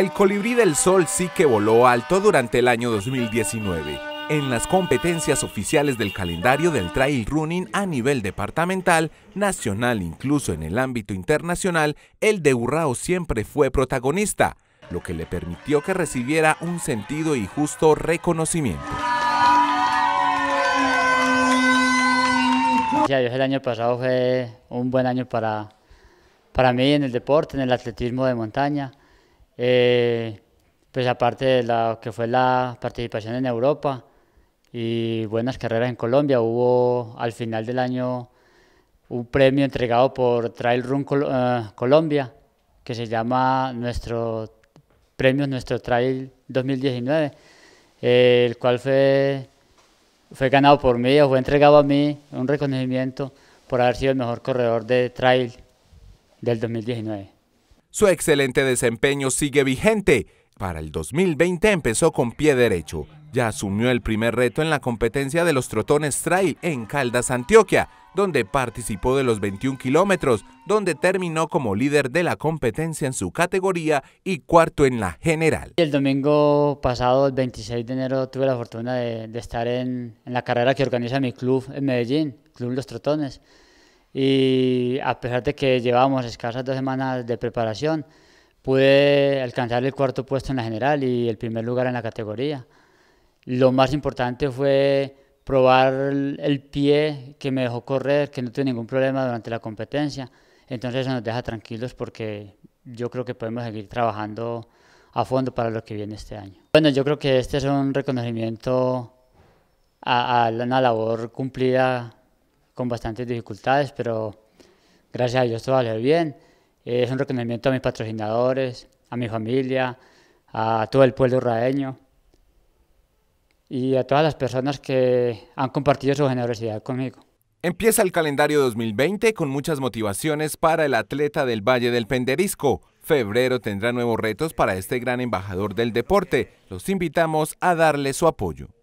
El colibrí del sol sí que voló alto durante el año 2019 en las competencias oficiales del calendario del trail running a nivel departamental, nacional, incluso en el ámbito internacional, el de Urrao siempre fue protagonista, lo que le permitió que recibiera un sentido y justo reconocimiento. Ya, el año pasado fue un buen año para, para mí en el deporte, en el atletismo de montaña. Eh, pues aparte de lo que fue la participación en Europa y buenas carreras en Colombia, hubo al final del año un premio entregado por Trail Run eh, Colombia que se llama nuestro premio Nuestro Trail 2019, eh, el cual fue, fue ganado por mí o fue entregado a mí un reconocimiento por haber sido el mejor corredor de trail del 2019. Su excelente desempeño sigue vigente. Para el 2020 empezó con pie derecho. Ya asumió el primer reto en la competencia de los trotones trail en Caldas, Antioquia, donde participó de los 21 kilómetros, donde terminó como líder de la competencia en su categoría y cuarto en la general. El domingo pasado, el 26 de enero, tuve la fortuna de, estar en, en la carrera que organiza mi club en Medellín, Club Los Trotones y a pesar de que llevábamos escasas dos semanas de preparación, pude alcanzar el cuarto puesto en la general y el primer lugar en la categoría. Lo más importante fue probar el pie que me dejó correr, que no tuve ningún problema durante la competencia. Entonces eso nos deja tranquilos porque yo creo que podemos seguir trabajando a fondo para lo que viene este año. Bueno, yo creo que este es un reconocimiento a, a una labor cumplida con bastantes dificultades, pero gracias a Dios todo ir bien. Es un reconocimiento a mis patrocinadores, a mi familia, a todo el pueblo raeño y a todas las personas que han compartido su generosidad conmigo. Empieza el calendario 2020 con muchas motivaciones para el atleta del Valle del Penderisco. Febrero tendrá nuevos retos para este gran embajador del deporte. Los invitamos a darle su apoyo.